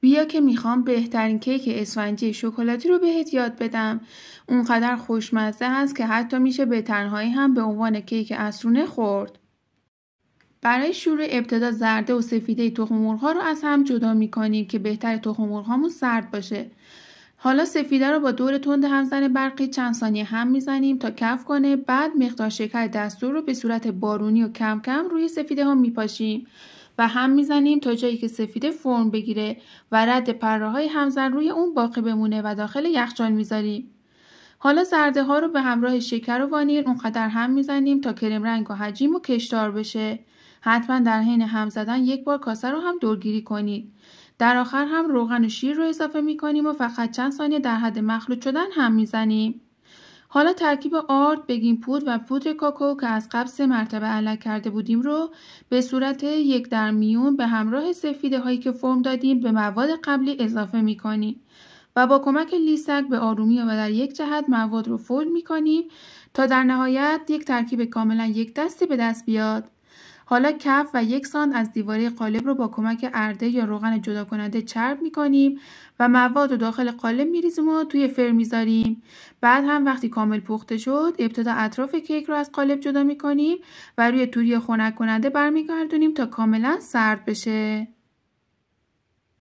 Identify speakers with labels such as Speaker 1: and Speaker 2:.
Speaker 1: بیا که میخوام بهترین کیک اسفنجی شکلاتی رو بهت یاد بدم اونقدر خوشمزه هست که حتی میشه به تنهایی هم به عنوان کیک اسرونه خورد برای شروع ابتدا زرده و سفیده تخم مرغ‌ها رو از هم جدا میکنیم که بهتر تخم مرغ‌هامون سرد باشه حالا سفیده رو با دور تند همزن برقی چند ثانیه هم میزنیم تا کف کنه بعد مقدار شکر دستور رو به صورت بارونی و کم کم روی سفیده ها میپاشیم و هم میزنیم تا جایی که سفیده فرم بگیره و رد پره های همزن روی اون باقی بمونه و داخل یخچال میذاریم. حالا زرده ها رو به همراه شکر و وانیل اونقدر هم میزنیم تا کرم رنگ و حجیم و کشدار بشه. حتما در حین هم زدن یک بار کاسه رو هم دورگیری کنید. در آخر هم روغن و شیر رو اضافه میکنیم و فقط چند ثانیه در حد مخلوط شدن هم میزنیم. حالا ترکیب آرد بگیم پود و پودر کاکو که از قبل سه مرتبه علک کرده بودیم رو به صورت یک در میون به همراه سفیده هایی که فرم دادیم به مواد قبلی اضافه میکنیم و با کمک لیسک به آرومی و در یک جهت مواد رو فول میکنیم تا در نهایت یک ترکیب کاملا یک دستی به دست بیاد. حالا کف و یک ساند از دیواره قالب رو با کمک ارده یا روغن جدا کننده چرب کنیم و مواد رو داخل قالب میریزیم و توی فر میذاریم بعد هم وقتی کامل پخته شد ابتدا اطراف کیک رو از قالب جدا میکنیم و روی توری خنک کننده برمیگردونیم تا کاملا سرد بشه